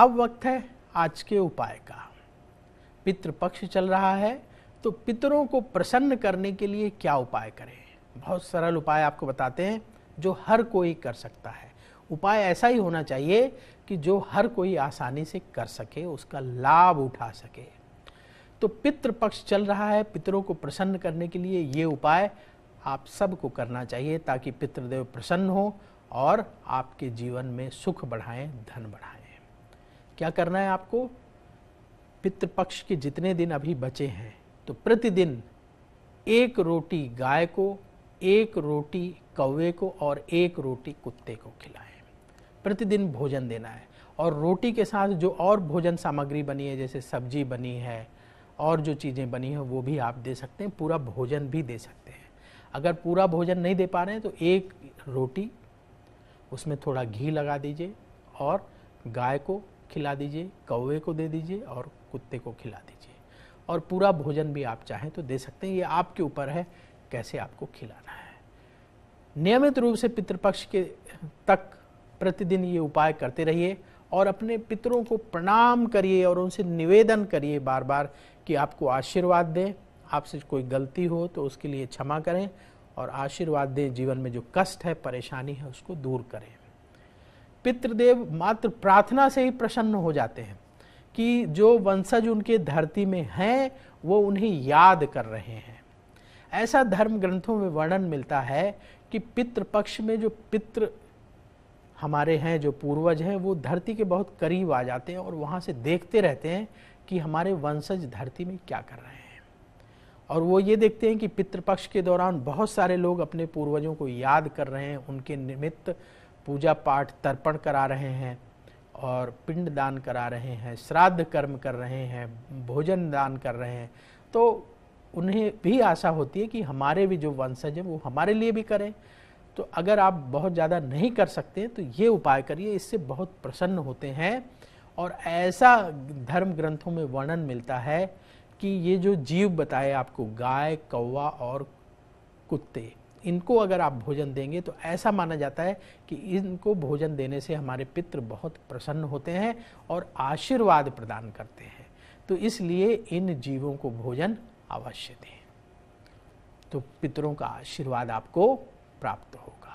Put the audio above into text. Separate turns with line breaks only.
अब वक्त है आज के उपाय का पितृ पक्ष चल रहा है तो पितरों को प्रसन्न करने के लिए क्या उपाय करें बहुत सरल उपाय आपको बताते हैं जो हर कोई कर सकता है उपाय ऐसा ही होना चाहिए कि जो हर कोई आसानी से कर सके उसका लाभ उठा सके तो पितृ पक्ष चल रहा है पितरों को प्रसन्न करने के लिए ये उपाय आप सबको करना चाहिए ताकि पितृदेव प्रसन्न हो और आपके जीवन में सुख बढ़ाएं धन बढ़ाएं क्या करना है आपको पितृपक्ष के जितने दिन अभी बचे हैं तो प्रतिदिन एक रोटी गाय को एक रोटी कौवे को और एक रोटी कुत्ते को खिलाएं प्रतिदिन भोजन देना है और रोटी के साथ जो और भोजन सामग्री बनी है जैसे सब्जी बनी है और जो चीज़ें बनी हैं वो भी आप दे सकते हैं पूरा भोजन भी दे सकते हैं अगर पूरा भोजन नहीं दे पा रहे हैं तो एक रोटी उसमें थोड़ा घी लगा दीजिए और गाय को खिला दीजिए कौवे को दे दीजिए और कुत्ते को खिला दीजिए और पूरा भोजन भी आप चाहें तो दे सकते हैं ये आपके ऊपर है कैसे आपको खिलाना है नियमित रूप से पितृपक्ष के तक प्रतिदिन ये उपाय करते रहिए और अपने पितरों को प्रणाम करिए और उनसे निवेदन करिए बार बार कि आपको आशीर्वाद दें आपसे कोई गलती हो तो उसके लिए क्षमा करें और आशीर्वाद दें जीवन में जो कष्ट है परेशानी है उसको दूर करें पितृदेव मात्र प्रार्थना से ही प्रसन्न हो जाते हैं कि जो वंशज उनके धरती में हैं वो उन्हें याद कर रहे हैं ऐसा धर्म ग्रंथों में वर्णन मिलता है कि पितृपक्ष में जो पितृ हमारे हैं जो पूर्वज हैं वो धरती के बहुत करीब आ जाते हैं और वहाँ से देखते रहते हैं कि हमारे वंशज धरती में क्या कर रहे हैं और वो ये देखते हैं कि पितृपक्ष के दौरान बहुत सारे लोग अपने पूर्वजों को याद कर रहे हैं उनके निमित्त पूजा पाठ तर्पण करा रहे हैं और पिंड दान करा रहे हैं श्राद्ध कर्म कर रहे हैं भोजन दान कर रहे हैं तो उन्हें भी आशा होती है कि हमारे भी जो वंशज हैं वो हमारे लिए भी करें तो अगर आप बहुत ज़्यादा नहीं कर सकते तो ये उपाय करिए इससे बहुत प्रसन्न होते हैं और ऐसा धर्म ग्रंथों में वर्णन मिलता है कि ये जो जीव बताए आपको गाय कौवा और कुत्ते इनको अगर आप भोजन देंगे तो ऐसा माना जाता है कि इनको भोजन देने से हमारे पितृ बहुत प्रसन्न होते हैं और आशीर्वाद प्रदान करते हैं तो इसलिए इन जीवों को भोजन अवश्य दें तो पितरों का आशीर्वाद आपको प्राप्त होगा